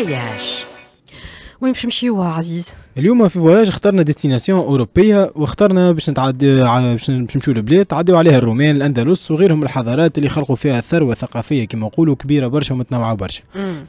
فواياج وين باش نمشيو عزيز؟ اليوم في فواياج اخترنا ديستيناسيون اوروبيه واخترنا باش نتعدي باش نمشيو لبلاد تعديو عليها الرومان الاندلس وغيرهم الحضارات اللي خلقوا فيها ثروه ثقافيه كما نقولوا كبيره برشا ومتنوعه برشا.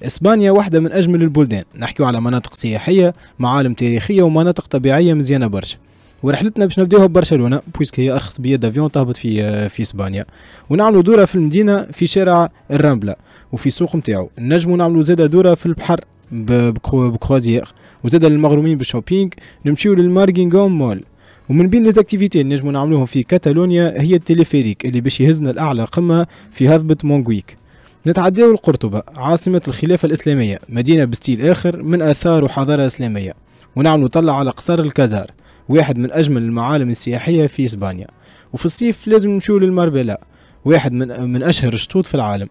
اسبانيا واحده من اجمل البلدان، نحكيو على مناطق سياحيه، معالم تاريخيه ومناطق طبيعيه مزيانه برشا. ورحلتنا باش نبداوها ببرشلونه بويسك هي ارخص بيا دافيون تهبط في في اسبانيا ونعملوا دوره في المدينه في شارع الرامبلا وفي السوق نتاعو نجمو نعملو زادا دوره في البحر بكروازيغ وزادا للمغرومين بالشوبينغ نمشيو للمارغينغون مول ومن بين ليزاكتيفيتي اللي نجمو نعملوهم في كاتالونيا هي التليفيريك اللي باش يهزنا لاعلى قمه في هضبه مونغويك نتعداو القرطبة عاصمة الخلافة الإسلامية مدينة بستيل آخر من آثار وحضارة إسلامية ونعملو طلع على قصر الكازار واحد من أجمل المعالم السياحية في إسبانيا وفي الصيف لازم نمشيو للماربيلا واحد من, من أشهر الشطوط في العالم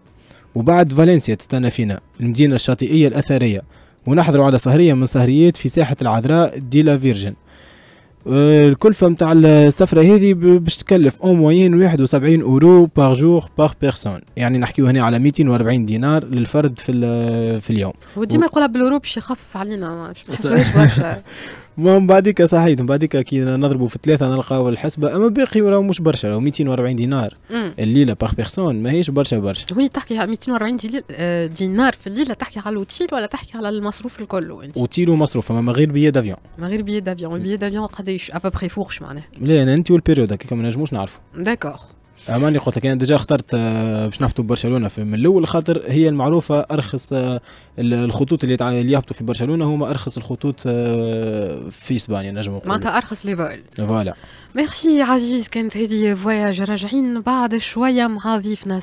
وبعد فالنسيا تستنى فينا المدينة الشاطئية الأثرية ونحضر على سهرية من سهريات في ساحة العذراء دي لا فيرجن آه، الكلفة متاع السفرة هذه باش تكلف او موين 71 اورو باغ جور باغ بيرسون يعني نحكيو هنا على 240 دينار للفرد في في اليوم وديما يقولها بالاورو باش يخفف علينا ما باش برشا المهم بعديك صحيت من بعديك كي نضربوا في ثلاثه نلقاو الحسبه اما باقي راه مش برشا راه 240 دينار الليله باغ بيرسون ماهيش برشا برشا وين تحكي 240 آه، دينار في الليله تحكي على الاوتيل ولا تحكي على المصروف الكل انت اوتيل ومصروف اما من غير بيي دافيون من غير بيي دافيون البيي دافيون قداش ابري فوقش معناها لا انا انت والبيريود هكاك ما نجموش نعرفوا داكوغ اماني قلت لك انا ديجا اخترت آه، باش نهبطوا ببرشلونه من الاول خاطر هي المعروفه ارخص آه، الخطوط اللي اللي يهبطوا في برشلونه هما ارخص الخطوط آه، في اسبانيا نجم نقول معناتها ارخص لي فول فوالا ميرسي عزيز كانت هذه فواياج راجعين بعد شويه مع ضيفنا